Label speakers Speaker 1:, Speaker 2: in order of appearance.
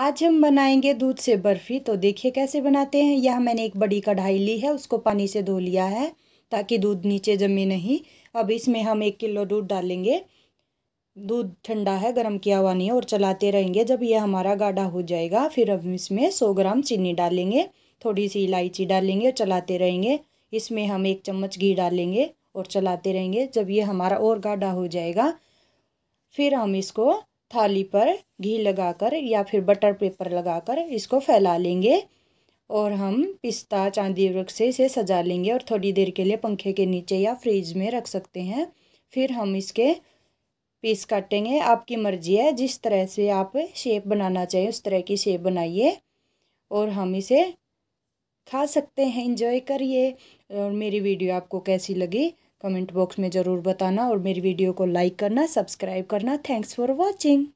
Speaker 1: आज हम बनाएंगे दूध से बर्फ़ी तो देखिए कैसे बनाते हैं यह मैंने एक बड़ी कढ़ाई ली है उसको पानी से धो लिया है ताकि दूध नीचे जमे नहीं अब इसमें हम एक किलो दूध डालेंगे दूध ठंडा है गर्म किया हुआ नहीं है और चलाते रहेंगे जब यह हमारा गाढ़ा हो जाएगा फिर हम इसमें सौ ग्राम चीनी डालेंगे थोड़ी सी इलायची डालेंगे और चलाते रहेंगे इसमें हम एक चम्मच घी डालेंगे और चलाते रहेंगे जब ये हमारा और गाढ़ा हो जाएगा फिर हम इसको थाली पर घी लगाकर या फिर बटर पेपर लगाकर इसको फैला लेंगे और हम पिस्ता चांदी वृक्ष से इसे सजा लेंगे और थोड़ी देर के लिए पंखे के नीचे या फ्रिज में रख सकते हैं फिर हम इसके पीस काटेंगे आपकी मर्जी है जिस तरह से आप शेप बनाना चाहिए उस तरह की शेप बनाइए और हम इसे खा सकते हैं इंजॉय करिए और मेरी वीडियो आपको कैसी लगी कमेंट बॉक्स में ज़रूर बताना और मेरी वीडियो को लाइक करना सब्सक्राइब करना थैंक्स फॉर वॉचिंग